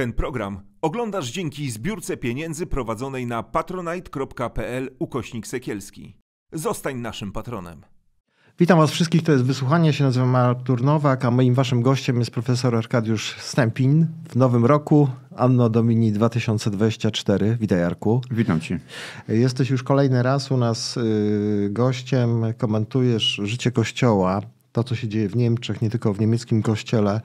Ten program oglądasz dzięki zbiórce pieniędzy prowadzonej na patronite.pl ukośnik sekielski. Zostań naszym patronem. Witam Was wszystkich, to jest wysłuchanie. Się nazywam Artur Nowak, a moim Waszym gościem jest profesor Arkadiusz Stępin. W nowym roku, Anno Domini 2024. Witaj Arku. Witam Cię. Jesteś już kolejny raz u nas y, gościem. Komentujesz życie Kościoła, to co się dzieje w Niemczech, nie tylko w niemieckim Kościele.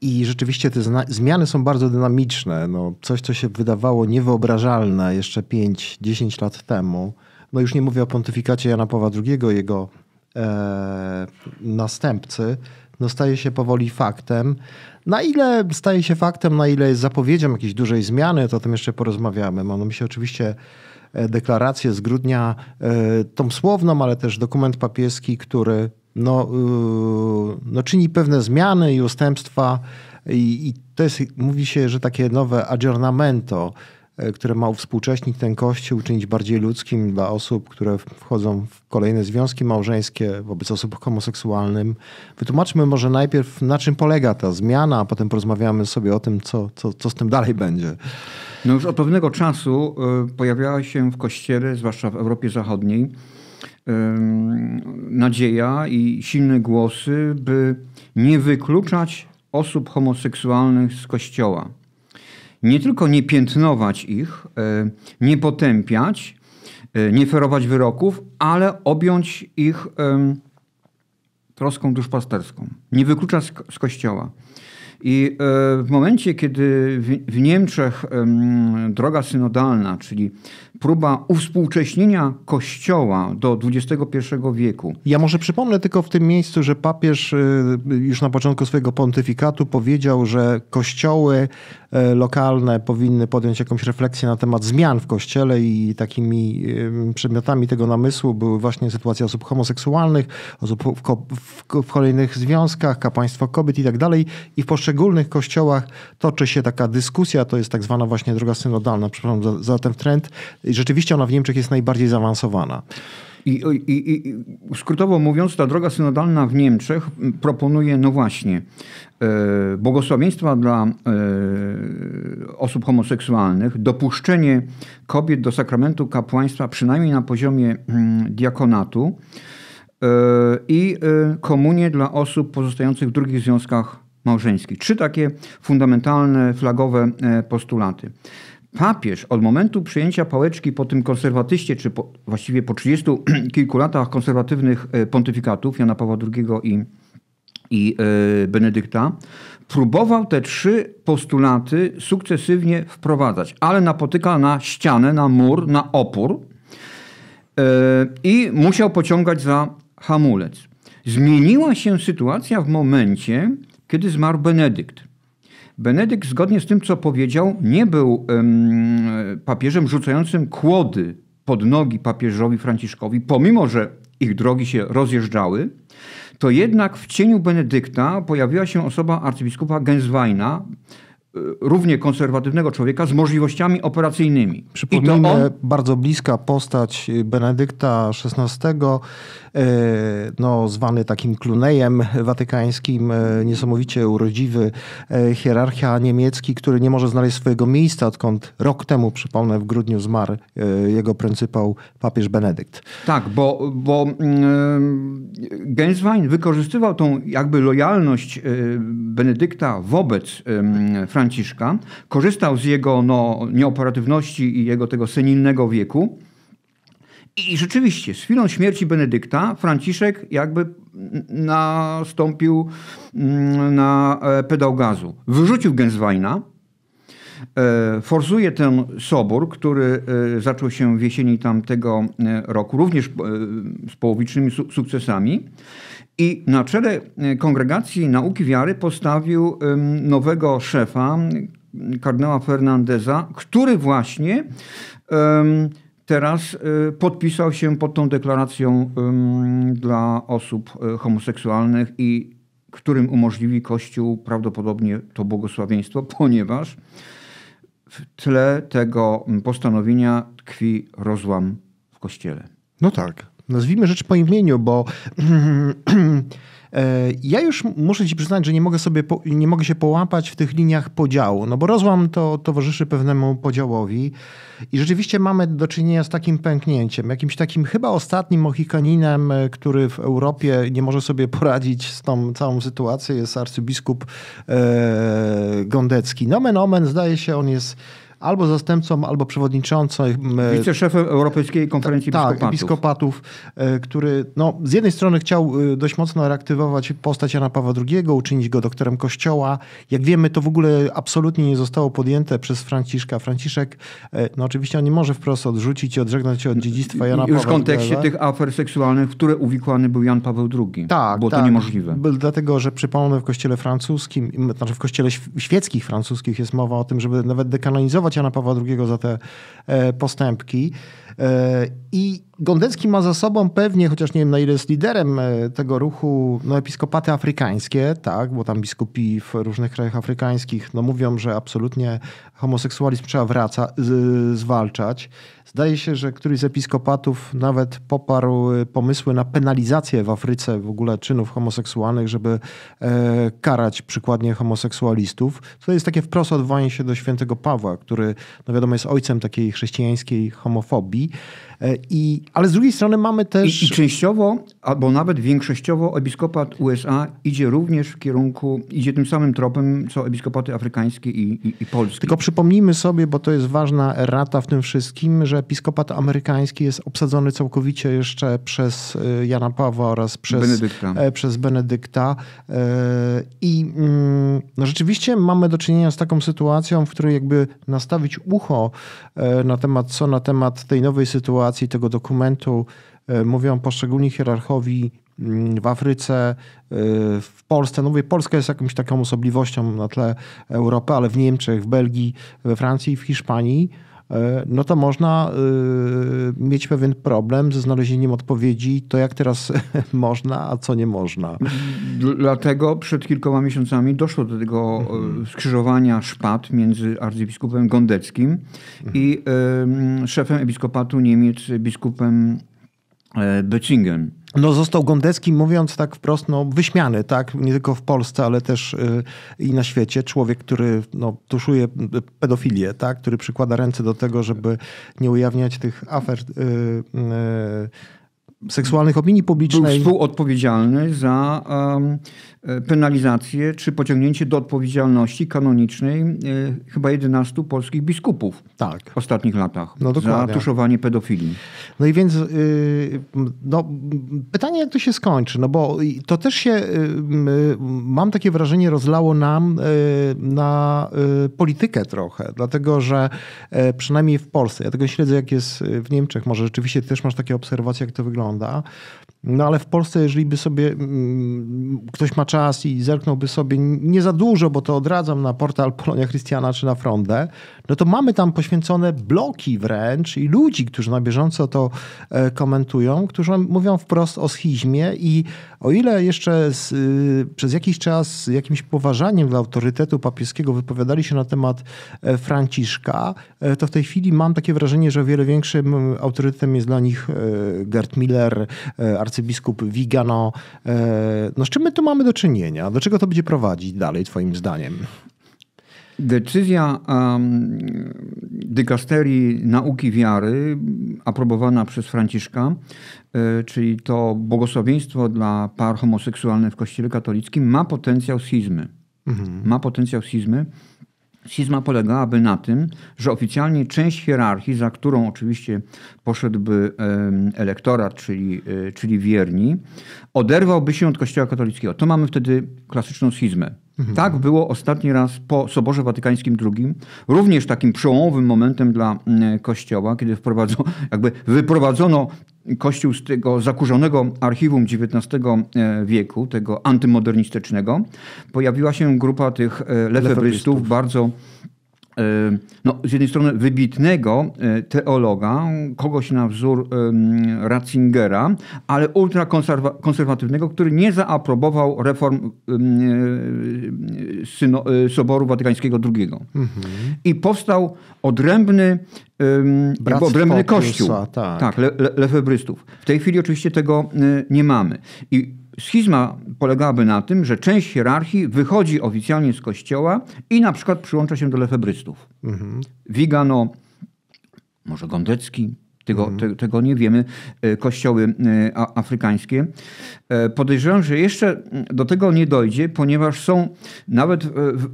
I rzeczywiście te zmiany są bardzo dynamiczne. No, coś, co się wydawało niewyobrażalne jeszcze 5-10 lat temu. No już nie mówię o pontyfikacie Jana Pawła II, jego e, następcy, no staje się powoli faktem. Na ile staje się faktem, na ile jest zapowiedzią jakiejś dużej zmiany, to o tym jeszcze porozmawiamy. Mam mi się oczywiście e, deklarację z grudnia, e, tą słowną, ale też dokument papieski, który no, y, no, czyni pewne zmiany i ustępstwa i, i to jest, mówi się, że takie nowe aggiornamento, e, które ma uwspółcześnić ten kościół, uczynić bardziej ludzkim dla osób, które wchodzą w kolejne związki małżeńskie wobec osób homoseksualnym. Wytłumaczmy może najpierw, na czym polega ta zmiana, a potem porozmawiamy sobie o tym, co, co, co z tym dalej będzie. No już od pewnego czasu y, pojawiała się w kościele, zwłaszcza w Europie Zachodniej, nadzieja i silne głosy, by nie wykluczać osób homoseksualnych z kościoła. Nie tylko nie piętnować ich, y, nie potępiać, y, nie ferować wyroków, ale objąć ich troską duszpasterską. Nie wykluczać z kościoła. I y, w momencie, kiedy w Niemczech droga synodalna, czyli próba uwspółcześnienia Kościoła do XXI wieku. Ja może przypomnę tylko w tym miejscu, że papież y, już na początku swojego pontyfikatu powiedział, że kościoły y, lokalne powinny podjąć jakąś refleksję na temat zmian w kościele i takimi y, przedmiotami tego namysłu były właśnie sytuacja osób homoseksualnych, osób w kolejnych związkach, kapłaństwo kobiet i tak dalej. I w poszczególnych kościołach toczy się taka dyskusja, to jest tak zwana właśnie droga synodalna, przepraszam za, za ten trend, rzeczywiście ona w Niemczech jest najbardziej zaawansowana. I, i, I, skrótowo mówiąc, ta droga synodalna w Niemczech proponuje, no właśnie, e, błogosławieństwa dla e, osób homoseksualnych, dopuszczenie kobiet do sakramentu kapłaństwa przynajmniej na poziomie mm, diakonatu e, i e, komunię dla osób pozostających w drugich związkach małżeńskich. Trzy takie fundamentalne, flagowe postulaty papież od momentu przyjęcia pałeczki po tym konserwatyście, czy po, właściwie po 30 kilku latach konserwatywnych e, pontyfikatów Jana Pawła II i, i e, Benedykta, próbował te trzy postulaty sukcesywnie wprowadzać, ale napotykał na ścianę, na mur, na opór e, i musiał pociągać za hamulec. Zmieniła się sytuacja w momencie, kiedy zmarł Benedykt. Benedykt, zgodnie z tym, co powiedział, nie był papieżem rzucającym kłody pod nogi papieżowi Franciszkowi, pomimo że ich drogi się rozjeżdżały, to jednak w cieniu Benedykta pojawiła się osoba arcybiskupa Gensweina, e, równie konserwatywnego człowieka z możliwościami operacyjnymi. Przypomnijmy, on... bardzo bliska postać Benedykta XVI, E, no, zwany takim Klunejem watykańskim, e, niesamowicie urodziwy e, hierarchia niemiecki, który nie może znaleźć swojego miejsca, odkąd rok temu, przypomnę, w grudniu zmarł jego pryncypał papież Benedykt. Tak, bo, bo mm, Genswein wykorzystywał tą jakby lojalność Benedykta wobec Franciszka, korzystał z jego no, nieoperatywności i jego tego senilnego wieku i rzeczywiście, z chwilą śmierci Benedykta Franciszek jakby nastąpił mm, na e, pedał gazu. Wyrzucił Gensweina, e, forsuje ten sobór, który e, zaczął się w jesieni tamtego roku, również z połowicznymi sukcesami. I na czele kongregacji nauki wiary postawił nowego szefa, kardynała Fernandeza, który właśnie teraz y, podpisał się pod tą deklaracją dla osób y, homoseksualnych i którym umożliwi Kościół prawdopodobnie to błogosławieństwo, ponieważ w tle tego postanowienia tkwi rozłam w Kościele. No tak. Nazwijmy rzecz po imieniu, bo E, ja już muszę ci przyznać, że nie mogę, sobie po, nie mogę się połapać w tych liniach podziału, no bo rozłam to towarzyszy pewnemu podziałowi i rzeczywiście mamy do czynienia z takim pęknięciem, jakimś takim chyba ostatnim Mohikaninem, e, który w Europie nie może sobie poradzić z tą całą sytuacją, jest arcybiskup e, Gondecki. Nomen omen, zdaje się, on jest albo zastępcą, albo przewodniczącym. E, Wiceszefem Europejskiej Konferencji ta, Biskopatów. Tak, e, który no, z jednej strony chciał e, dość mocno reaktywować postać Jana Pawła II, uczynić go doktorem Kościoła. Jak wiemy, to w ogóle absolutnie nie zostało podjęte przez Franciszka. Franciszek, no oczywiście on nie może wprost odrzucić i odżegnać się od dziedzictwa Jana Już Pawła II. Już w kontekście tych afer seksualnych, w które uwikłany był Jan Paweł II. Tak, Było tak. to niemożliwe. Dlatego, że przypomnę, w kościele francuskim, znaczy w kościele świeckich francuskich jest mowa o tym, żeby nawet dekanonizować Jana Pawła II za te e, postępki. E, I Gondecki ma za sobą pewnie, chociaż nie wiem na ile jest liderem e, tego ruchu, no episkopaty afrykańskie, tak, bo tam biskupi w różnych krajach afrykańskich no mówią, że absolutnie homoseksualizm trzeba wraca, z, zwalczać. Zdaje się, że któryś z episkopatów nawet poparł e, pomysły na penalizację w Afryce w ogóle czynów homoseksualnych, żeby e, karać przykładnie homoseksualistów. To jest takie wprost odwołanie się do świętego Pawła, który no wiadomo jest ojcem takiej chrześcijańskiej homofobii. Philosophie I, ale z drugiej strony mamy też... I, I, częściowo, albo nawet większościowo episkopat USA idzie również w kierunku, idzie tym samym tropem, co episkopaty afrykańskie i, i, i polskie. Tylko przypomnijmy sobie, bo to jest ważna rata w tym wszystkim, że episkopat amerykański jest obsadzony całkowicie jeszcze przez y, Jana Pawła oraz przez Benedykta. E, przez Benedykta. E, I mm, no rzeczywiście mamy do czynienia z taką sytuacją, w której jakby nastawić ucho e, na temat, co na temat tej nowej sytuacji, relacji tego dokumentu e, mówią poszczególni hierarchowi mm, w Afryce, e, w Polsce. No mówię, Polska jest jakąś taką osobliwością na tle Europy, ale w Niemczech, w Belgii, we Francji, w Hiszpanii E, no to można e, mieć pewien problem ze znalezieniem odpowiedzi, to jak teraz można, a co nie można. Dlatego przed kilkoma miesiącami doszło do tego e, mhm. skrzyżowania szpat między arcybiskupem Gondeckim mhm. i szefem episkopatu Niemiec, biskupem Böcingen no został Gondecki, mówiąc tak wprost, no wyśmiany, tak? Nie tylko w Polsce, ale też yy, i na świecie. Człowiek, który no, tuszuje y, pedofilię, tak? Który przykłada ręce do tego, żeby nie ujawniać tych afer yy, yy, seksualnych opinii publicznej. Był współodpowiedzialny za um, penalizację czy pociągnięcie do odpowiedzialności kanonicznej y, chyba 11 polskich biskupów tak. w ostatnich latach no, za tuszowanie pedofilii. No i więc y, no, pytanie, jak to się skończy? No bo to też się, y, y, mam takie wrażenie, rozlało nam y, na y, politykę trochę, dlatego że e, przynajmniej w Polsce, ja tego śledzę, jak jest w Niemczech, może rzeczywiście też masz takie obserwacje, jak to wygląda wygląda. No ale w Polsce, jeżeli by sobie mm, ktoś ma czas i zerknąłby sobie nie za dużo, bo to odradzam na portal Polonia Christiana czy na Frondę, no to mamy tam poświęcone bloki wręcz i ludzi, którzy na bieżąco to e, komentują, którzy mówią wprost o schizmie i o ile jeszcze z, y, przez jakiś czas jakimś poważaniem dla autorytetu papieskiego wypowiadali się na temat e, Franciszka, e, to w tej chwili mam takie wrażenie, że o wiele większym autorytetem jest dla nich Gerd Miller, arcybiskup Vigano. No z czym my tu mamy do czynienia? Do czego to będzie prowadzić dalej, twoim zdaniem? Decyzja um, dykasterii nauki wiary, aprobowana przez Franciszka, y, czyli to błogosławieństwo dla par homoseksualnych w Kościele katolickim, ma potencjał schizmy. Mhm. Ma potencjał schizmy. Schizma polegałaby na tym, że oficjalnie część hierarchii, za którą oczywiście poszedłby elektorat, czyli, e, czyli wierni, oderwałby się od Kościoła katolickiego. To mamy wtedy klasyczną schizmę Mhm. Tak było ostatni raz po Soborze Watykańskim II, również takim przełomowym momentem dla mm, Kościoła, kiedy wprowadzono, jakby wyprowadzono Kościół z tego zakurzonego archiwum XIX e, wieku, tego antymodernistycznego. Pojawiła się grupa tych e, lefebrystów, lefebrystów. bardzo no, z jednej strony wybitnego y, teologa, kogoś na wzór Ratzingera, ale ultrakonserwatywnego, który nie zaaprobował reform y, y, Soboru Watykańskiego II. Mhm. I powstał odrębny, odrębny kościół. tak, tak le, le, lefebrystów. W tej chwili oczywiście tego nie mamy. I Schizma polegałaby na tym, że część hierarchii wychodzi oficjalnie z kościoła i na przykład przyłącza się do lefebrystów. Mhm. Wigano, może Gondecki, tego, mhm. te, tego nie wiemy, e, kościoły e, afrykańskie. E, podejrzewam, że jeszcze do tego nie dojdzie, ponieważ są nawet w,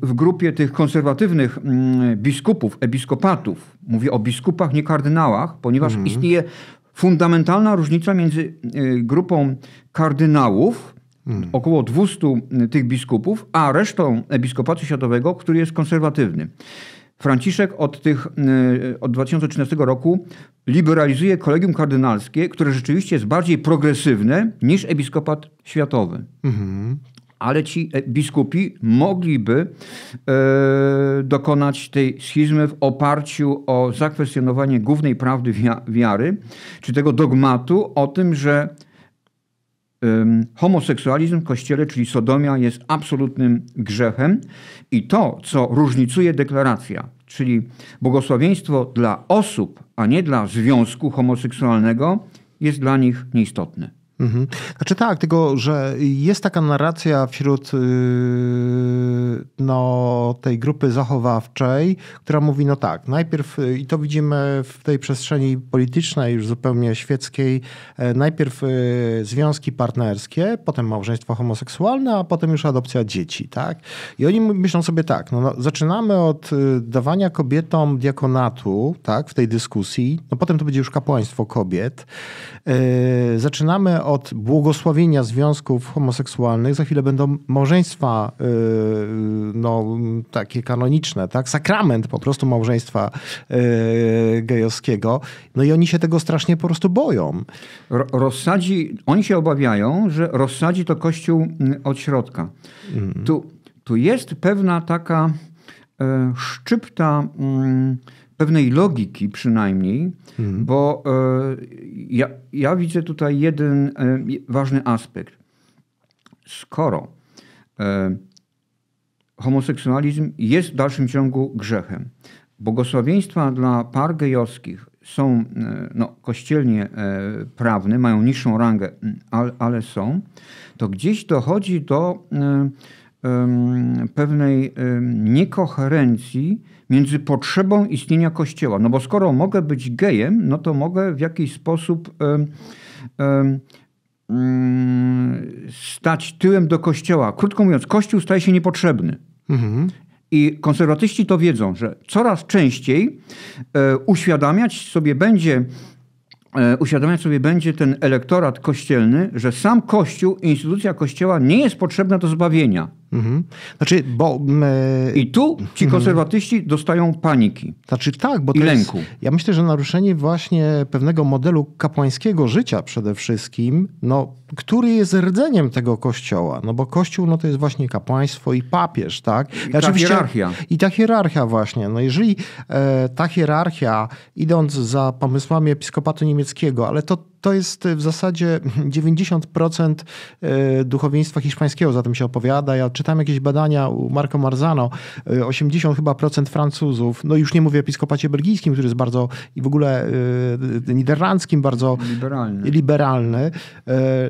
w grupie tych konserwatywnych mm, biskupów, episkopatów, mówię o biskupach, nie kardynałach, ponieważ mhm. istnieje fundamentalna różnica między y, grupą kardynałów, hmm. około 200 y, tych biskupów, a resztą Episkopatu Światowego, który jest konserwatywny. Franciszek od, tych, y, od 2013 roku liberalizuje kolegium kardynalskie, które rzeczywiście jest bardziej progresywne niż Episkopat Światowy. Mhm ale ci e, biskupi mogliby e, dokonać tej schizmy w oparciu o zakwestionowanie głównej prawdy wiary, czy tego dogmatu o tym, że homoseksualizm w Kościele, czyli Sodomia, jest absolutnym grzechem i to, co różnicuje deklaracja, czyli błogosławieństwo dla osób, a nie dla związku homoseksualnego, jest dla nich nieistotne. Mhm. Znaczy tak, tylko że jest taka narracja wśród y, no, tej grupy zachowawczej, która mówi, no tak, najpierw, y, i to widzimy w tej przestrzeni politycznej, już zupełnie świeckiej, e, najpierw y, związki partnerskie, potem małżeństwo homoseksualne, a potem już adopcja dzieci, tak? I oni myślą sobie tak, no, no zaczynamy od dawania kobietom diakonatu, tak, w tej dyskusji, no potem to będzie już kapłaństwo kobiet. E, zaczynamy od błogosławienia związków homoseksualnych, za chwilę będą małżeństwa y, no, takie kanoniczne, tak? Sakrament po prostu małżeństwa y, gejowskiego. No i oni się tego strasznie po prostu boją. rozsadzi, oni się obawiają, że rozsadzi to Kościół mm, od środka. Mm. Tu, tu jest pewna taka e, szczypta... Mm, pewnej logiki przynajmniej, mhm. bo e, ja, ja, widzę tutaj jeden e, ważny aspekt. Skoro e, homoseksualizm jest w dalszym ciągu grzechem, błogosławieństwa dla par gejowskich są no, kościelnie prawne, mają niższą rangę, mm, ale są, to gdzieś dochodzi do pewnej niekoherencji między potrzebą istnienia Kościoła. No bo skoro mogę być gejem, no to mogę w jakiś sposób mm, stać tyłem do Kościoła. Krótko mówiąc, Kościół staje się niepotrzebny. Mhm. I konserwatyści to wiedzą, że coraz częściej e, uświadamiać sobie będzie e, uświadamiać sobie będzie ten elektorat kościelny, że sam Kościół, instytucja Kościoła nie jest potrzebna do zbawienia. Mhm. Znaczy, bo... My... Mm, e, I tu ci mhm. konserwatyści mhm. dostają paniki. Znaczy tak, bo I lęku. Jest, ja myślę, że naruszenie właśnie pewnego modelu kapłańskiego życia przede wszystkim, no, który jest rdzeniem tego kościoła. No bo kościół no, to jest właśnie kapłaństwo i papież, tak? I, I ta hierarchia. I ta hierarchia właśnie. No jeżeli e, ta hierarchia, idąc za pomysłami episkopatu niemieckiego, ale to to jest w zasadzie 90% e, duchowieństwa hiszpańskiego za tym się opowiada. Ja czytam jakieś badania u Marco Marzano, 80 e, chyba procent Francuzów, no już nie mówię o episkopacie belgijskim, który jest bardzo i w ogóle e, niderlandzkim bardzo liberalny. liberalny.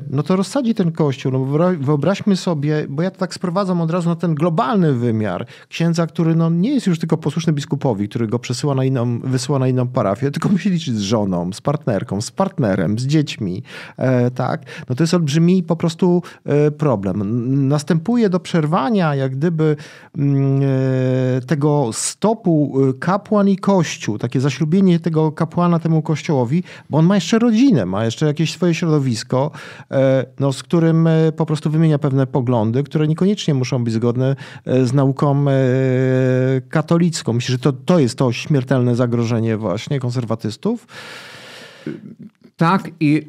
No to rozsadzi ten kościół. No wyobraźmy sobie, bo ja to tak sprowadzam od razu na ten globalny wymiar księdza, który no nie jest już tylko posłuszny biskupowi, który go przesyła na inną, wysyła na inną parafię, tylko musi liczyć z żoną, z partnerką, z partnerem, z dziećmi, e, tak, no to jest olbrzymi po prostu e, problem. Następuje do przerwania jak gdyby mm, e, tego stopu kapłan i kościół, takie zaślubienie tego kapłana temu kościołowi, bo on ma jeszcze rodzinę, ma jeszcze jakieś swoje środowisko, no, z którym po prostu wymienia pewne poglądy, które niekoniecznie muszą być zgodne z nauką katolicką. Myślę, że to, to jest to śmiertelne zagrożenie właśnie konserwatystów. Tak, i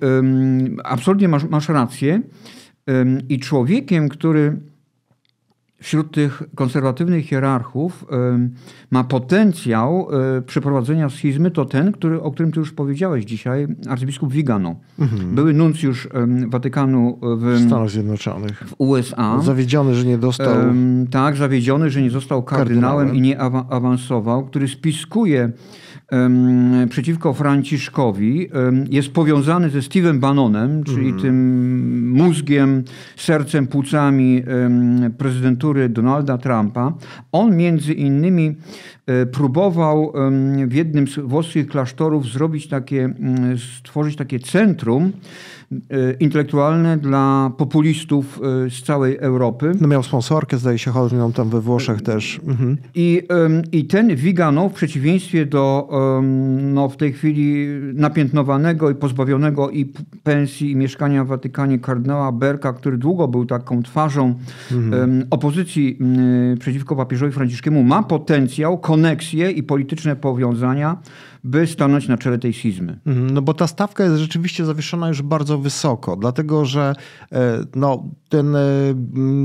absolutnie masz, masz rację. I człowiekiem, który wśród tych konserwatywnych hierarchów ma potencjał e, przeprowadzenia schizmy, to ten, który, o którym ty już powiedziałeś dzisiaj, arcybiskup Vigano. Mhm. Były nuncjusz Watykanu e, w Stanach Zjednoczonych. W USA. Zawiedziony, że nie dostał. Tak, zawiedziony, że nie został kardynałem, kardynałem. i nie awansował, który spiskuje przeciwko Franciszkowi jest powiązany ze Steve'em Bannonem, czyli mhm. tym mózgiem, sercem, płucami prezydentu prezydentury Donalda Trumpa, on między innymi E, próbował w jednym z włoskich klasztorów zrobić takie, stworzyć takie centrum e, intelektualne dla populistów e, z całej Europy. No miał sponsorkę, zdaje się, chodzącą tam we Włoszech też. Mhm. I, I ten Wigano w przeciwieństwie do no, w tej chwili napiętnowanego i pozbawionego i pensji i mieszkania w Watykanie kardynała Berka, który długo był taką twarzą mhm. opozycji przeciwko papieżowi Franciszkiemu, ma potencjał koneksje i polityczne powiązania by stanąć na czele tej sizmy. Mhm, no bo ta stawka jest rzeczywiście zawieszona już bardzo wysoko, dlatego że e, no, ten e,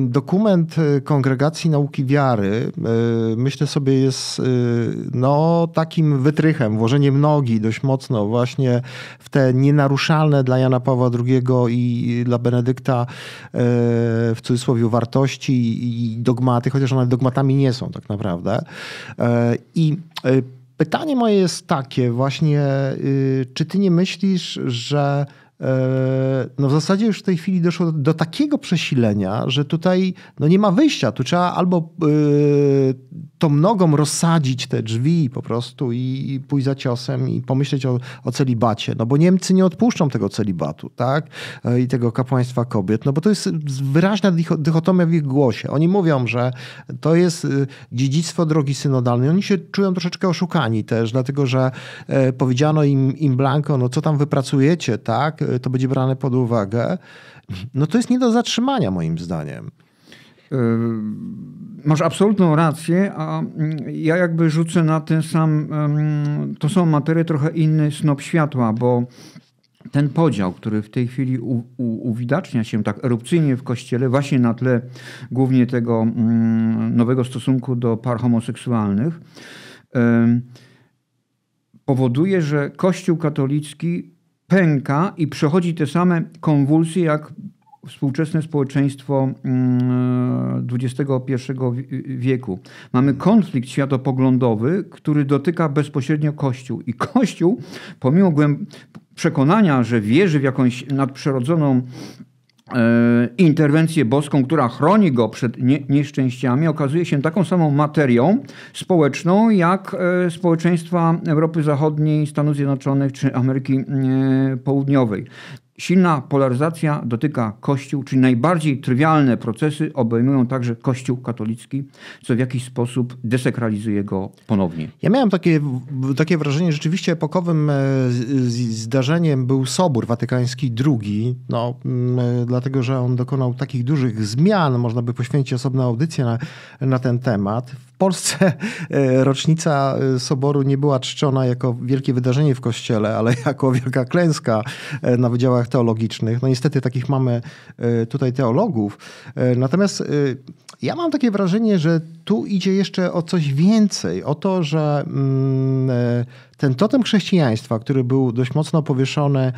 dokument e, Kongregacji Nauki Wiary, myślę sobie, jest no, takim wytrychem, włożeniem nogi dość mocno właśnie w te nienaruszalne dla Jana Pawła II i dla Benedykta w cudzysłowie wartości i dogmaty, chociaż one dogmatami nie są tak naprawdę. I Pytanie moje jest takie właśnie, y, czy ty nie myślisz, że E, no w zasadzie już w tej chwili doszło do, takiego przesilenia, że tutaj no nie ma wyjścia. Tu trzeba albo e, tą nogą rozsadzić te drzwi po prostu i, pójść za ciosem i pomyśleć o, o, celibacie. No bo Niemcy nie odpuszczą tego celibatu, tak? E, I tego kapłaństwa kobiet. No bo to jest wyraźna dychotomia w ich głosie. Oni mówią, że to jest dziedzictwo drogi synodalnej. Oni się czują troszeczkę oszukani też, dlatego że powiedziano im, im blanko, no co tam wypracujecie, tak? to będzie brane pod uwagę, no to jest nie do zatrzymania moim zdaniem. E, masz absolutną rację, a mm, ja jakby rzucę na ten sam, to są materię trochę inny snop światła, bo ten podział, który w tej chwili u, u, uwidacznia się tak erupcyjnie w kościele, właśnie na tle głównie tego mm, nowego stosunku do par homoseksualnych, powoduje, że Kościół katolicki pęka i przechodzi te same konwulsje jak współczesne społeczeństwo XXI mm, wieku. Mamy konflikt światopoglądowy, który dotyka bezpośrednio Kościół. I Kościół, pomimo przekonania, że wierzy w jakąś nadprzyrodzoną E, interwencję boską, która chroni go przed nieszczęściami, okazuje się taką samą materią społeczną jak e, społeczeństwa Europy Zachodniej, Stanów Zjednoczonych czy Ameryki e, Południowej. Silna polaryzacja dotyka Kościół, czyli najbardziej trywialne procesy obejmują także Kościół katolicki, co w jakiś sposób desekralizuje go ponownie. Ja miałem takie, takie wrażenie, rzeczywiście epokowym e, zdarzeniem był Sobór Watykański II, no, mm, e, dlatego że on dokonał takich dużych zmian, można by poświęcić osobną audycję na, na ten temat w Polsce e, rocznica e, Soboru nie była czczona jako wielkie wydarzenie w Kościele, ale jako wielka klęska e, na wydziałach teologicznych. No niestety takich mamy tutaj teologów. Natomiast ja mam takie wrażenie, że tu idzie jeszcze o coś więcej, o to, że mm, ten totem chrześcijaństwa, który był dość mocno powieszony e,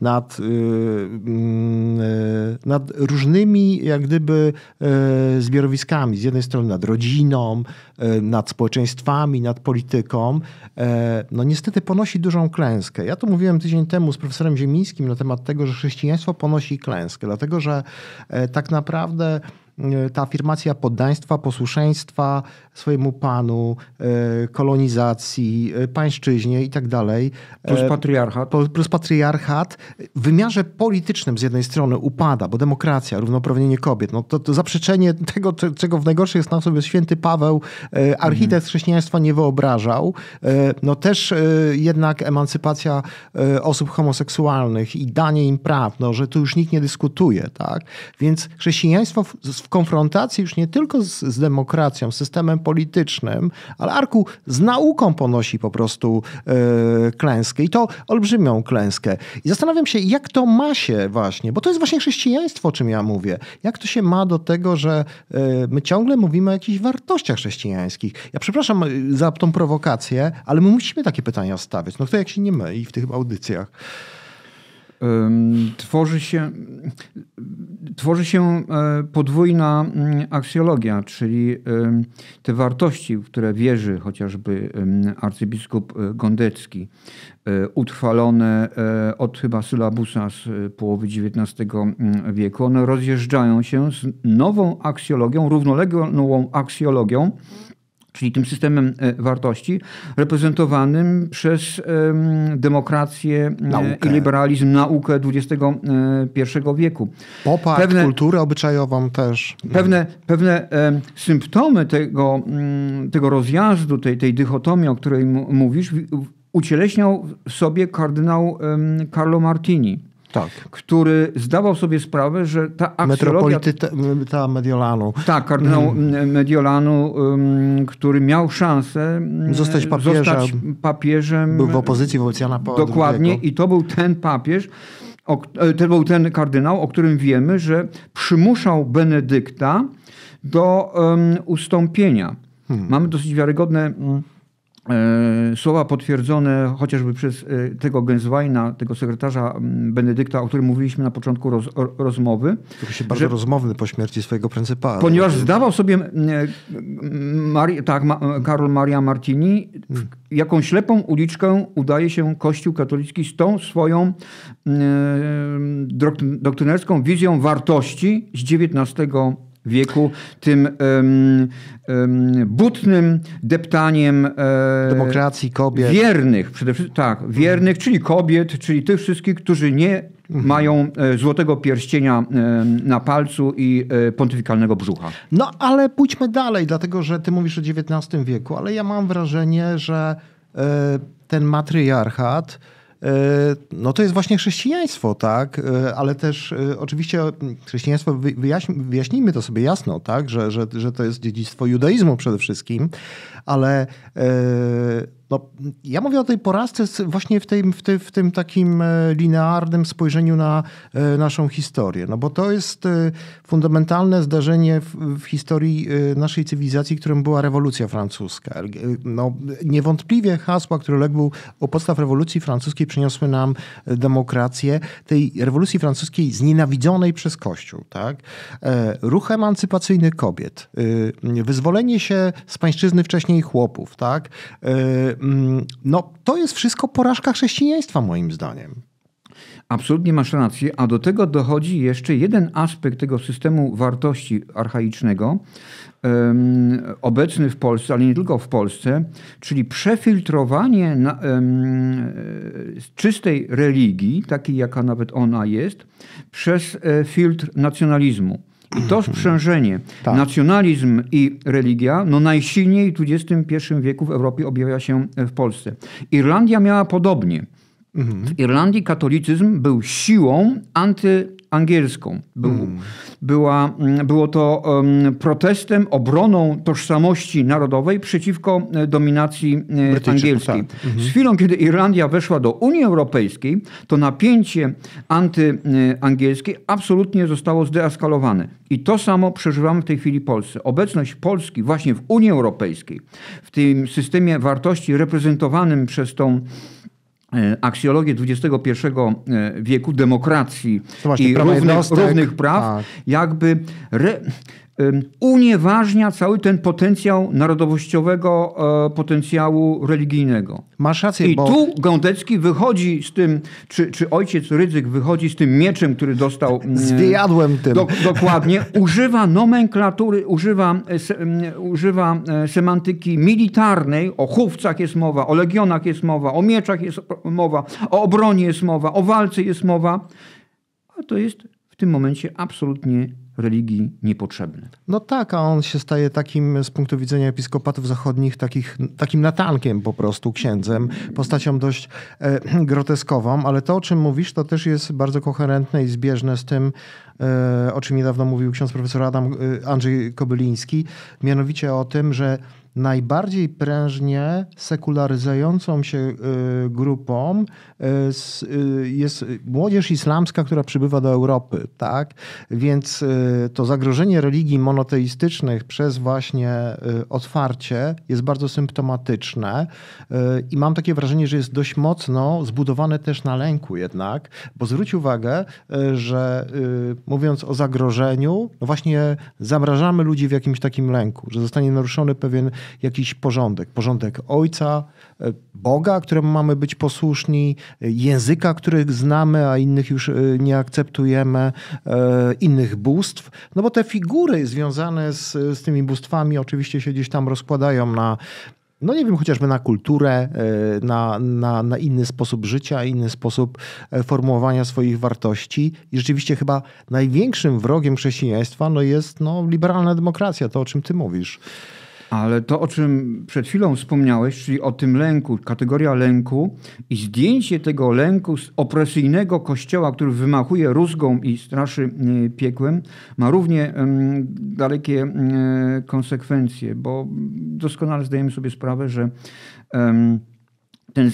nad, e, mm, e, nad różnymi jak gdyby zbiorowiskami. Z jednej strony nad rodziną, nad społeczeństwami, nad polityką. No niestety ponosi dużą klęskę. Ja to mówiłem tydzień temu z profesorem Ziemińskim na temat tego, że chrześcijaństwo ponosi klęskę, dlatego że tak naprawdę E, ta afirmacja poddaństwa, posłuszeństwa swojemu panu, e, kolonizacji, e, pańszczyźnie i tak dalej. Plus patriarchat. Plus patriarchat w wymiarze politycznym z jednej strony upada, bo demokracja, równouprawnienie kobiet, no to, to zaprzeczenie tego, czego w najgorszych na sobie święty Paweł, architekt mhm. chrześcijaństwa nie wyobrażał. No też jednak emancypacja osób homoseksualnych i danie im praw, no, że tu już nikt nie dyskutuje, tak? Więc chrześcijaństwo w konfrontacji już nie tylko z, z demokracją, systemem politycznym, ale Arku z nauką ponosi po prostu yy, klęskę i to olbrzymią klęskę. I zastanawiam się, jak to ma się właśnie, bo to jest właśnie chrześcijaństwo, o czym ja mówię. Jak to się ma do tego, że yy, my ciągle mówimy o jakichś wartościach chrześcijańskich. Ja przepraszam e, za tą prowokację, ale my musimy takie pytania stawiać. No to jak się nie my i w tych audycjach tworzy się, tworzy się e, podwójna mm, aksjologia, czyli te wartości, w które wierzy chociażby arcybiskup e, Gondecki, e, utrwalone od chyba sylabusa z połowy XIX mm, wieku, one rozjeżdżają się z nową aksjologią, równoległą aksjologią, czyli tym systemem e, wartości reprezentowanym przez demokrację e, naukę. i liberalizm, naukę XXI e, wieku. Popatrz, pewne, kulturę obyczajową też. Pewne, pewne symptomy tego, mm, tego rozjazdu, tej, tej dychotomii, o której mówisz, ucieleśniał sobie kardynał Carlo Martini tak. który zdawał sobie sprawę, że ta aksjologia... Metropolita Mediolanu. Tak, kardynał mhm. Mediolanu, który miał szansę zostać, zostać papieżem. Był w opozycji wobec Jana Dokładnie II. i to był ten papież, e, to był ten kardynał, o którym wiemy, że przymuszał Benedykta do um, ustąpienia. Hmm. Mamy dosyć wiarygodne... Mm, E, słowa potwierdzone chociażby przez e, tego Gensweina, tego sekretarza Benedykta, o którym mówiliśmy na początku roz, rozmowy. Który się bardzo że, rozmowny po śmierci swojego pryncypała. Ponieważ zdawał sobie Mari, tak, Karol Maria Martini, hmm. jaką ślepą uliczkę udaje się Kościół katolicki z tą swoją e, doktrynerską wizją wartości z XIX wieku, tym um, um, butnym deptaniem e, demokracji kobiet. Wiernych, przede wszystkim, tak, wiernych, czyli kobiet, czyli tych wszystkich, którzy nie mhm. mają e, złotego pierścienia na palcu i e, pontyfikalnego brzucha. No ale pójdźmy dalej, dlatego że ty mówisz o XIX wieku, ale ja mam wrażenie, że e, ten matriarchat E, no to jest właśnie chrześcijaństwo, tak? E, ale też e, oczywiście chrześcijaństwo, wyjaśnijmy to sobie jasno, tak? Że, że, że to jest dziedzictwo judaizmu przede wszystkim, ale no, ja mówię o tej porażce właśnie w tym, w, tym, w tym takim e, linearnym spojrzeniu na e, naszą historię, no bo to jest e, fundamentalne zdarzenie w, historii naszej cywilizacji, którym była rewolucja francuska. No, niewątpliwie hasła, które legły u podstaw rewolucji francuskiej przyniosły nam demokrację, tej rewolucji francuskiej znienawidzonej przez Kościół. Tak? Ruch emancypacyjny kobiet, wyzwolenie się z pańszczyzny wcześniej chłopów, tak? Mm, no, to jest wszystko porażka chrześcijaństwa, moim zdaniem. Absolutnie masz rację, a do tego dochodzi jeszcze jeden aspekt tego systemu wartości archaicznego, um, obecny w Polsce, ale nie tylko w Polsce, czyli przefiltrowanie na, um, czystej religii, takiej jaka nawet ona jest, przez e, filtr nacjonalizmu. I to sprzężenie, tak. nacjonalizm i religia, no najsilniej w XXI wieku w Europie objawia się e, w Polsce. Irlandia miała podobnie. Mhm. W Irlandii katolicyzm był siłą anty angielską. Był, mm. była, mm, było to um, protestem, obroną tożsamości narodowej przeciwko e, dominacji e, angielskiej. Tak. Mhm. Z chwilą, kiedy Irlandia weszła do Unii Europejskiej, to napięcie e, antyangielskie absolutnie zostało zdeeskalowane. I to samo przeżywamy w tej chwili w Polsce. Obecność Polski właśnie w Unii Europejskiej, w tym systemie wartości reprezentowanym przez tą E, aksjologię XXI e, wieku demokracji Właśnie, i równych, równych praw, tak. jakby re, unieważnia cały ten potencjał narodowościowego e, potencjału religijnego. Masz rację, I bo... tu Gądecki wychodzi z tym, czy, czy ojciec Rydzyk wychodzi z tym mieczem, który dostał... Z mm, wyjadłem tym. Do, dokładnie. Używa nomenklatury, używa, e, se, używa e, semantyki militarnej. O chówcach jest mowa, o legionach jest mowa, o mieczach jest mowa, o obronie jest mowa, o walce jest mowa. A to jest w tym momencie absolutnie religii niepotrzebny. No tak, a on się staje takim z punktu widzenia episkopatów zachodnich, takich, takim natankiem po prostu, księdzem, postacią dość e, groteskową, ale to, o czym mówisz, to też jest bardzo koherentne i zbieżne z tym, e, o czym niedawno mówił ksiądz profesor Adam, e, Andrzej Kobyliński, mianowicie o tym, że najbardziej prężnie sekularyzującą się y, grupą y, y, jest młodzież islamska, która przybywa do Europy. Tak? Więc to zagrożenie religii monoteistycznych przez właśnie otwarcie jest bardzo symptomatyczne i mam takie wrażenie, że jest dość mocno zbudowane też na lęku jednak, bo zwróć uwagę, że mówiąc o zagrożeniu, no właśnie zamrażamy ludzi w jakimś takim lęku, że zostanie naruszony pewien jakiś porządek. Porządek ojca, e, Boga, któremu mamy być posłuszni, e, języka, których znamy, a innych już e, nie akceptujemy, innych bóstw. No bo te figury związane z, z tymi bóstwami oczywiście się gdzieś tam rozkładają na, no nie wiem, chociażby na kulturę, na, na, na, inny sposób życia, inny sposób formułowania swoich wartości. I rzeczywiście chyba największym wrogiem chrześcijaństwa no jest no, liberalna demokracja, to o czym ty mówisz. Ale to, o czym przed chwilą wspomniałeś, czyli o tym lęku, kategoria lęku i zdjęcie tego lęku z opresyjnego kościoła, który wymachuje rózgą i straszy e, piekłem, ma równie dalekie e, konsekwencje, bo doskonale zdajemy sobie sprawę, że ten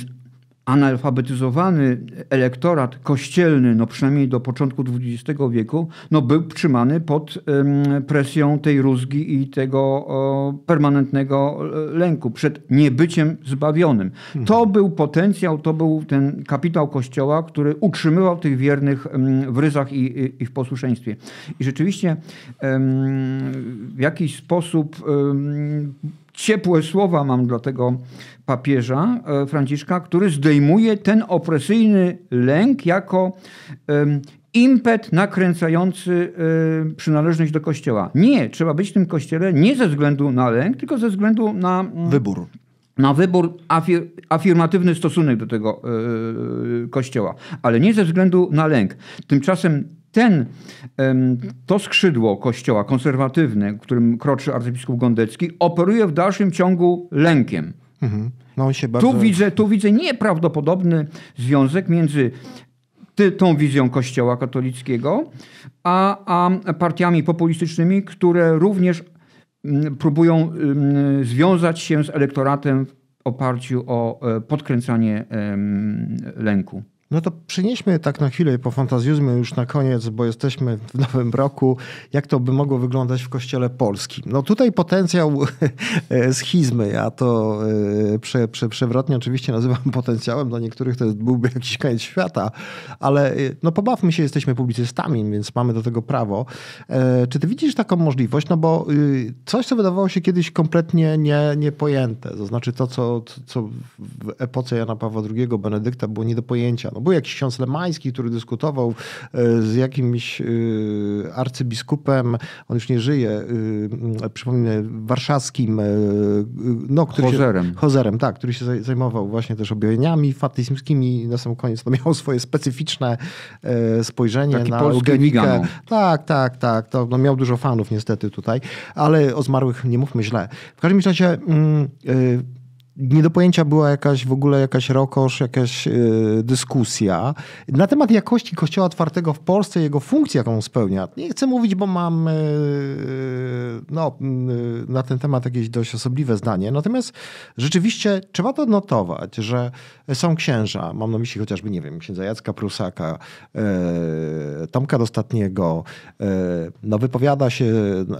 analfabetyzowany elektorat kościelny, no przynajmniej do początku XX wieku, no był trzymany pod presją tej rózgi i tego permanentnego e, lęku przed niebyciem zbawionym. Mhm. To był potencjał, to był ten kapitał Kościoła, który utrzymywał tych wiernych w ryzach i, i w posłuszeństwie. I rzeczywiście w jakiś sposób ciepłe słowa mam dla tego papieża e, Franciszka, który zdejmuje ten opresyjny lęk jako impet nakręcający e, przynależność do kościoła. Nie, trzeba być w tym kościele nie ze względu na lęk, tylko ze względu na mm, wybór na wybór afir afirmatywny stosunek do tego yy, kościoła, ale nie ze względu na lęk. Tymczasem ten, to skrzydło kościoła konserwatywne, którym kroczy arcybiskup Gondecki, operuje w dalszym ciągu lękiem. Mhm. No bardzo... tu, widzę, tu widzę nieprawdopodobny związek między ty, tą wizją Kościoła katolickiego, a, a partiami populistycznymi, które również mm, próbują mm, związać się z elektoratem w oparciu o e, podkręcanie lęku. No to przenieśmy tak na chwilę po pofantazjuzmy już na koniec, bo jesteśmy w nowym roku. Jak to by mogło wyglądać w kościele polskim? No tutaj potencjał schizmy, ja to e, prze, prze, przewrotnie oczywiście nazywam potencjałem, dla niektórych to byłby jakiś koniec świata, ale e, no pobawmy się, jesteśmy publicystami, więc mamy do tego prawo. E, czy ty widzisz taką możliwość? No bo y, coś, co wydawało się kiedyś kompletnie nie, niepojęte, to znaczy to, co, co w epoce Jana Pawła II, Benedykta było nie do pojęcia. No no, był jakiś ksiądz Lemański, który dyskutował e, z jakimś e, arcybiskupem, on już nie żyje, e, przypomnę, warszawskim, no, który Hozerem. Się, Hozerem, tak, który się zajmował właśnie też objawieniami fatyzmskimi i na sam koniec to miał swoje specyficzne spojrzenie Taki na eugenikę. Tak, tak, tak. To, no, miał dużo fanów niestety tutaj, ale o zmarłych nie mówmy źle. W każdym razie... Mm, y, nie do pojęcia była jakaś w ogóle jakaś rokosz, jakaś yy, dyskusja na temat jakości kościoła otwartego w Polsce, jego funkcji, jaką spełnia. Nie chcę mówić, bo mam yy, no, yy, na ten temat jakieś dość osobliwe zdanie. Natomiast rzeczywiście trzeba to notować, że są księża, mam na myśli chociażby, nie wiem, księdza Jacka Prusaka, y, Tomka Dostatniego, y, no wypowiada się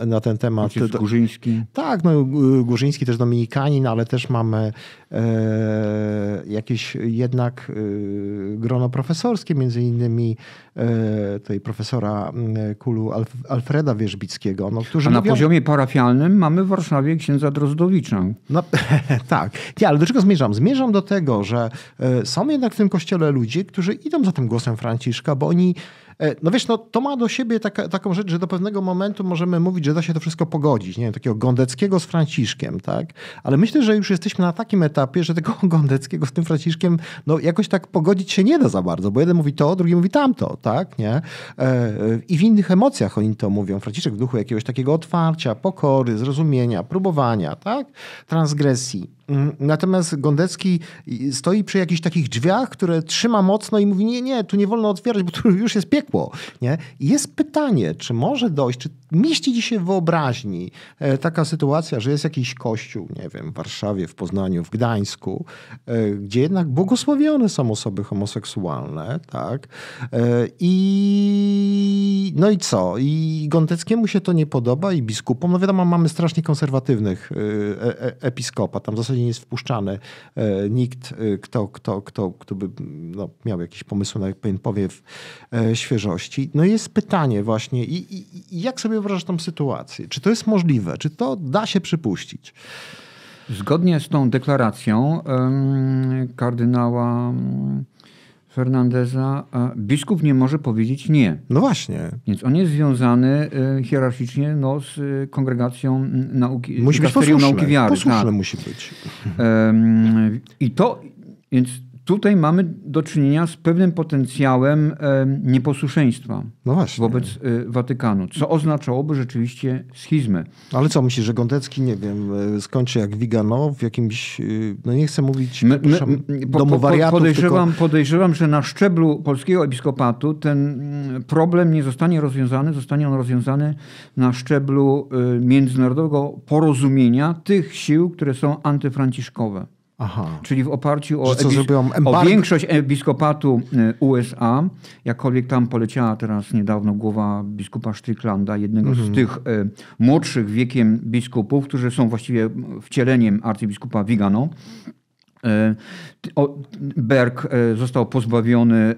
na ten temat. Górzyński. Tak, no Górzyński też Dominikanin, ale też mamy E, jakieś jednak e, grono profesorskie, między innymi e, tej profesora mm, Kulu Alfreda Wierzbickiego. No, którzy A na mówią... poziomie parafialnym mamy w Warszawie księdza Drozdowicza. No, tak. Nie, ale do czego zmierzam? Zmierzam do tego, że są jednak w tym kościele ludzie, którzy idą za tym głosem Franciszka, bo oni E, no wiesz, no, to ma do siebie taka, taką rzecz, że do pewnego momentu możemy mówić, że da się to wszystko pogodzić. Nie wiem, takiego Gondeckiego z Franciszkiem, tak? Ale myślę, że już jesteśmy na takim etapie, że tego Gondeckiego z tym Franciszkiem no, jakoś tak pogodzić się nie da za bardzo, bo jeden mówi to, drugi mówi tamto, tak? Nie? E, e, I w innych emocjach oni to mówią. Franciszek w duchu jakiegoś takiego otwarcia, pokory, zrozumienia, próbowania, tak? Transgresji. Mm, natomiast Gondecki stoi przy jakichś takich drzwiach, które trzyma mocno i mówi: Nie, nie, tu nie wolno otwierać, bo tu już jest piekło. Nie? I jest pytanie, czy może dojść, czy mieści ci się w wyobraźni e, taka sytuacja, że jest jakiś kościół, nie wiem, w Warszawie, w Poznaniu, w Gdańsku, e, gdzie jednak błogosławione są osoby homoseksualne, tak? E, I no i co? I Gąteckiemu się to nie podoba i biskupom. No wiadomo, mamy strasznie konserwatywnych episkopa, tam w zasadzie nie jest wpuszczany nikt, kto, kto, kto, kto by no, miał jakiś pomysł na pewien powiew świeżości. No jest pytanie właśnie, i, i jak sobie wyobrażasz tą sytuację? Czy to jest możliwe? Czy to da się przypuścić? Zgodnie z tą deklaracją kardynała mm, Fernandeza, e, biskup nie może powiedzieć nie. No właśnie. Więc on jest związany e, hierarchicznie no, z e, kongregacją nauki, musi być posłuszny. nauki wiary. Posłuszny tak. musi być. I to, więc tutaj mamy do czynienia z pewnym potencjałem nieposłuszeństwa no wobec y, Watykanu, co oznaczałoby rzeczywiście schizmę. Ale co myślisz, że Gondecki, nie wiem, e, skończy jak Wigano w jakimś, y, no nie chcę mówić, my, my, po, domu wariatów, podejrzewam, tylko... podejrzewam, że na szczeblu polskiego episkopatu ten mm, problem nie zostanie rozwiązany, zostanie on rozwiązany na szczeblu y, międzynarodowego porozumienia tych sił, które są antyfranciszkowe. Aha. Czyli w oparciu o, o, większość episkopatu y, USA, jakkolwiek tam poleciała teraz niedawno głowa biskupa Sztyklanda, jednego mhm. z tych e, młodszych wiekiem biskupów, którzy są właściwie wcieleniem arcybiskupa Vigano. Y, Berg y, został pozbawiony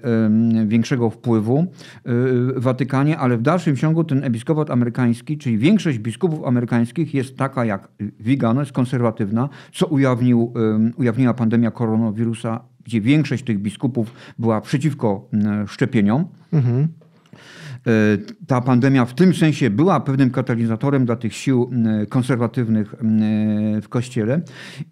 y, większego wpływu w Watykanie, ale w dalszym ciągu ten episkopat amerykański, czyli większość biskupów amerykańskich jest taka jak Wigan, jest konserwatywna, co ujawnił, ujawniła pandemia koronawirusa, gdzie większość tych biskupów była przeciwko szczepieniom. Mhm. E, ta pandemia w tym sensie była pewnym katalizatorem dla tych sił konserwatywnych w Kościele.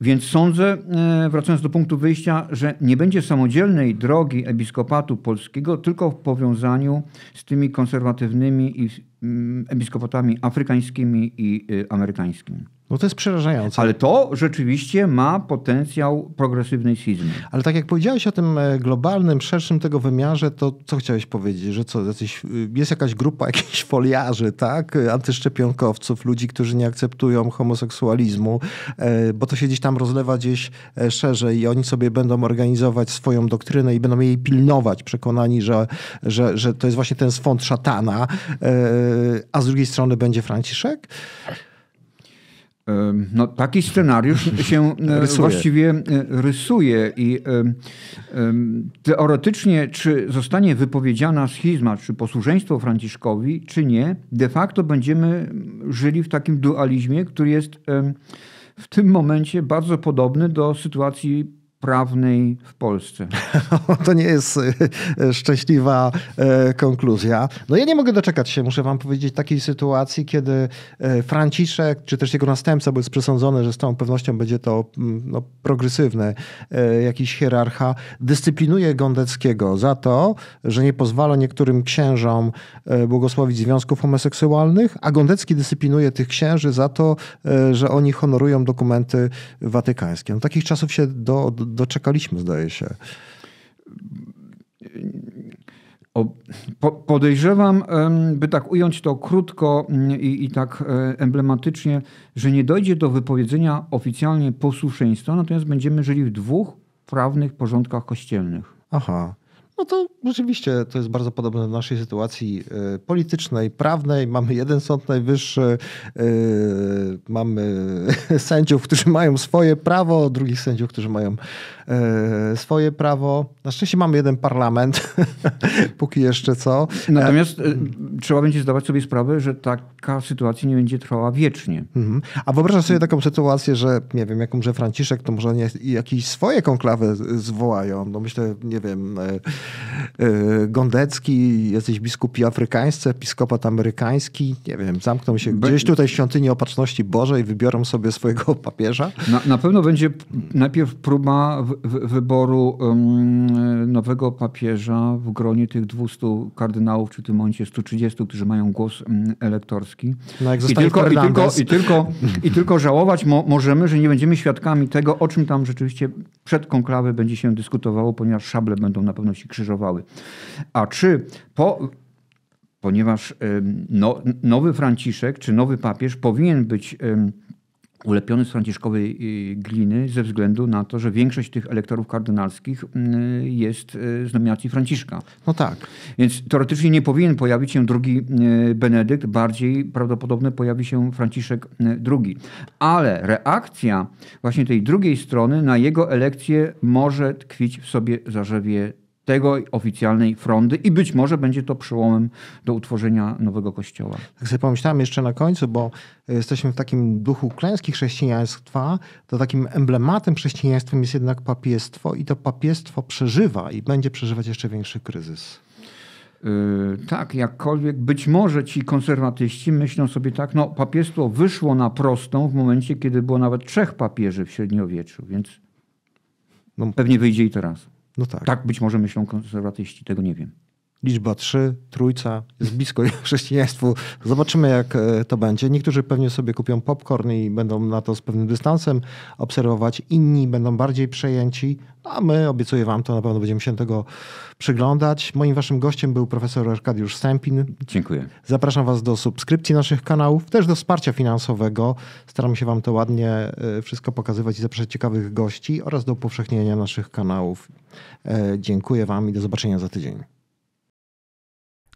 Więc sądzę, e, wracając do punktu wyjścia, że nie będzie samodzielnej drogi episkopatu polskiego, tylko w powiązaniu z tymi konserwatywnymi i Mm, episkopatami afrykańskimi i y, amerykańskimi. No to jest przerażające. Ale to rzeczywiście ma potencjał progresywnej schizmy. Ale tak jak powiedziałeś o tym e, globalnym, szerszym tego wymiarze, to co chciałeś powiedzieć? Że co, jacyś, y, jest jakaś grupa jakichś foliarzy, tak? Antyszczepionkowców, ludzi, którzy nie akceptują homoseksualizmu, e, bo to się gdzieś tam rozlewa gdzieś e, szerzej i oni sobie będą organizować swoją doktrynę i będą jej pilnować, przekonani, że, że, że to jest właśnie ten swąd szatana a z drugiej strony będzie Franciszek? No, taki scenariusz się e, rysuje. właściwie e, rysuje i teoretycznie, czy zostanie wypowiedziana schizma, czy posłużeństwo Franciszkowi, czy nie, de facto będziemy żyli w takim dualizmie, który jest w tym momencie bardzo podobny do sytuacji prawnej w Polsce. No, to nie jest e, e, szczęśliwa e, konkluzja. No ja nie mogę doczekać się, muszę wam powiedzieć, takiej sytuacji, kiedy Franciszek, czy też jego następca, bo jest przesądzony, że z całą pewnością będzie to mm, no, progresywny jakiś hierarcha, dyscyplinuje Gondeckiego za to, że nie pozwala niektórym księżom błogosławić związków homoseksualnych, a Gondecki dyscyplinuje tych księży za to, że oni honorują dokumenty watykańskie. No, takich czasów się do, do doczekaliśmy, zdaje się. podejrzewam, by tak ująć to krótko mm, i, i, tak e, emblematycznie, że nie dojdzie do wypowiedzenia oficjalnie posłuszeństwa, natomiast będziemy żyli w dwóch prawnych porządkach kościelnych. Aha. No to rzeczywiście to jest bardzo podobne do naszej sytuacji e, politycznej, prawnej. Mamy jeden sąd najwyższy, e, mamy sędziów, którzy mają swoje prawo, drugich sędziów, którzy mają E, swoje prawo. Na szczęście mamy jeden parlament, póki jeszcze co. Natomiast trzeba e, będzie zdawać sobie sprawę, że taka sytuacja nie będzie trwała wiecznie. Mhm. A wyobrażasz sobie taką sytuację, że nie wiem, jaką, że Franciszek, to może nie, jakieś swoje konklawy zwołają. No myślę, nie wiem, e, Gondecki, jesteś biskupi afrykańscy, episkopat amerykański, nie wiem, zamkną się gdzieś tutaj w świątyni Opatrzności Bożej, wybiorą sobie swojego papieża. Na, na pewno będzie najpierw próba wyboru nowego papieża w gronie tych 200 kardynałów, czy w tym momencie 130, którzy mają głos elektorski. No jak I, tylko, i, tylko, i, tylko, I tylko żałować mo możemy, że nie będziemy świadkami tego, o czym tam rzeczywiście przed konklawy będzie się dyskutowało, ponieważ szable będą na pewno się krzyżowały. A czy po ponieważ no, nowy Franciszek czy nowy papież powinien być ulepiony z franciszkowej y, gliny ze względu na to, że większość tych elektorów kardynalskich mm, jest y, z nominacji Franciszka. No tak. Więc teoretycznie nie powinien pojawić się drugi y, Benedykt, bardziej prawdopodobne pojawi się Franciszek II. Ale reakcja właśnie tej drugiej strony na jego elekcję może tkwić w sobie zarzewie tego oficjalnej frondy i być może będzie to przełomem do utworzenia nowego kościoła. Tak sobie pomyślałem jeszcze na końcu, bo jesteśmy w takim duchu klęski chrześcijaństwa, to takim emblematem chrześcijaństwa jest jednak papiestwo i to papiestwo przeżywa i będzie przeżywać jeszcze większy kryzys. Yy, tak, jakkolwiek być może ci konserwatyści myślą sobie tak, no papiestwo wyszło na prostą w momencie, kiedy było nawet trzech papieży w średniowieczu, więc no, pewnie wyjdzie i teraz. No tak. Tak być może myślą konserwatyści, tego nie wiem liczba 3, trójca, jest blisko chrześcijaństwu. Zobaczymy, jak e, to będzie. Niektórzy pewnie sobie kupią popcorn i będą na to z pewnym dystansem obserwować, inni będą bardziej przejęci, no, a my, obiecuję wam to, na pewno będziemy się tego przyglądać. Moim waszym gościem był profesor Arkadiusz Stępin. Dziękuję. Zapraszam was do subskrypcji naszych kanałów, też do wsparcia finansowego. Staram się wam to ładnie e, wszystko pokazywać i zapraszać ciekawych gości oraz do upowszechnienia naszych kanałów. E, dziękuję wam i do zobaczenia za tydzień.